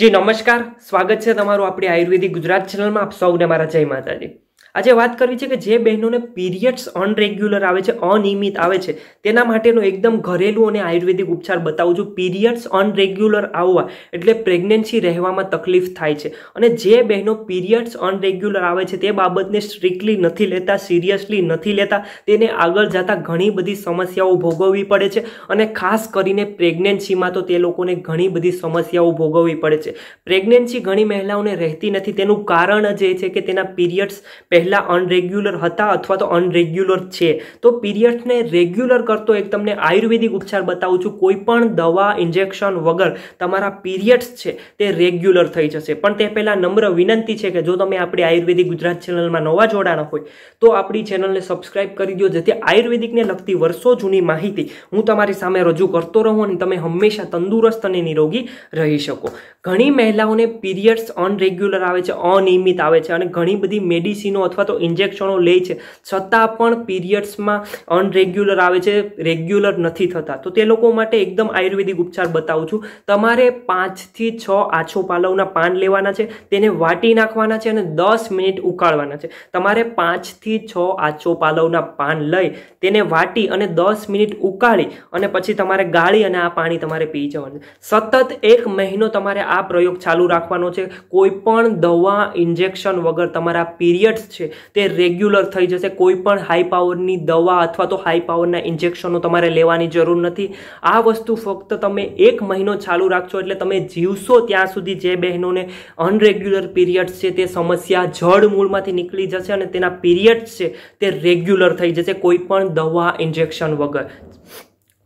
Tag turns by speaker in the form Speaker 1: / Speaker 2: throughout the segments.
Speaker 1: જી નમસ્કાર સ્વાગત છે તમારું આપણી આયુર્વેદિક ગુજરાત ચેનલમાં આપ સૌને મારા જય માતાજી આજે વાત કરવી છે કે જે બહેનોને પીરિયડ્સ અનરેગ્યુલર આવે છે અનિયમિત આવે છે તેના માટેનો એકદમ ઘરેલું અને આયુર્વેદિક ઉપચાર બતાવું છું પીરિયડ્સ અનરેગ્યુલર આવવા એટલે પ્રેગ્નન્સી રહેવામાં તકલીફ થાય છે અને જે બહેનો પીરિયડ્સ અનરેગ્યુલર આવે છે તે બાબતને સ્ટ્રિક્ટલી નથી લેતા સિરિયસલી નથી લેતા તેને આગળ જતાં ઘણી બધી સમસ્યાઓ ભોગવવી પડે છે અને ખાસ કરીને પ્રેગ્નન્સીમાં તો તે લોકોને ઘણી બધી સમસ્યાઓ ભોગવવી પડે છે પ્રેગ્નન્સી ઘણી મહિલાઓને રહેતી નથી તેનું કારણ જે છે કે તેના પીરિયડ્સ પહેલાં પહેલાં અનરેગ્યુલર હતા અથવા તો અનરેગ્યુલર છે તો પીરિયડ્સને રેગ્યુલર કરતો એક તમને આયુર્વેદિક ઉપચાર બતાવું છું કોઈપણ દવા ઇન્જેક્શન વગર તમારા પીરિયડ્સ છે તે રેગ્યુલર થઈ જશે પણ તે પહેલાં નમ્ર વિનંતી છે કે જો તમે આપણી આયુર્વેદિક ગુજરાત ચેનલમાં નવા જોડાણા હોય તો આપણી ચેનલને સબસ્ક્રાઈબ કરી દો જેથી આયુર્વેદિકને લગતી વર્ષો જૂની માહિતી હું તમારી સામે રજૂ કરતો રહું અને તમે હંમેશા તંદુરસ્ત અને નિરોગી રહી શકો ઘણી મહિલાઓને પીરિયડ્સ અનરેગ્યુલર આવે છે અનિયમિત આવે છે અને ઘણી બધી મેડિસિનો અથવા તો ઇન્જેક્શનો લે છે છતાં પણ પીરિયડ્સમાં અનરેગ્યુલર આવે છે રેગ્યુલર નથી થતા તો તે લોકો માટે એકદમ આયુર્વેદિક ઉપચાર બતાવું છું તમારે પાંચથી છ આછો પાલવના પાન લેવાના છે તેને વાટી નાખવાના છે અને દસ મિનિટ ઉકાળવાના છે તમારે પાંચથી છ આછો પાલવના પાન લઈ તેને વાટી અને દસ મિનિટ ઉકાળી અને પછી તમારે ગાળી અને આ પાણી તમારે પી જવાનું સતત એક મહિનો તમારે આ પ્રયોગ ચાલુ રાખવાનો છે કોઈ પણ દવા ઇન્જેક્શન વગર તમારા પીરિયડ્સ છે તે રેગ્યુલર થઈ જશે કોઈ પણ હાઈ પાવરની દવા અથવા તો હાઈ પાવરના ઇન્જેક્શનો તમારે લેવાની જરૂર નથી આ વસ્તુ ફક્ત તમે એક મહિનો ચાલુ રાખશો એટલે તમે જીવશો ત્યાં સુધી જે બહેનોને અનરેગ્યુલર પીરિયડ્સ છે તે સમસ્યા જળ મૂળમાંથી નીકળી જશે અને તેના પીરિયડ્સ છે તે રેગ્યુલર થઈ જશે કોઈ પણ દવા ઇન્જેક્શન વગર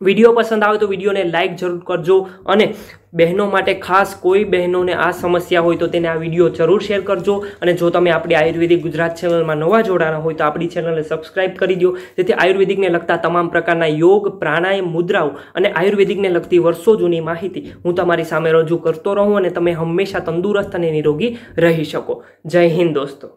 Speaker 1: વિડીયો પસંદ આવે તો વિડીયોને લાઇક જરૂર કરજો અને બહેનો માટે ખાસ કોઈ બહેનોને આ સમસ્યા હોય તો તેને આ વિડીયો જરૂર શેર કરજો અને જો તમે આપણી આયુર્વેદિક ગુજરાત ચેનલમાં નવા જોડાણા હોય તો આપણી ચેનલને સબસ્ક્રાઇબ કરી દો જેથી આયુર્વેદિકને લગતા તમામ પ્રકારના યોગ પ્રાણાયામ મુદ્રાઓ અને આયુર્વેદિકને લગતી વર્ષો જૂની માહિતી હું તમારી સામે રજૂ કરતો રહું અને તમે હંમેશા તંદુરસ્ત અને નિરોગી રહી શકો જય હિન્દ દોસ્તો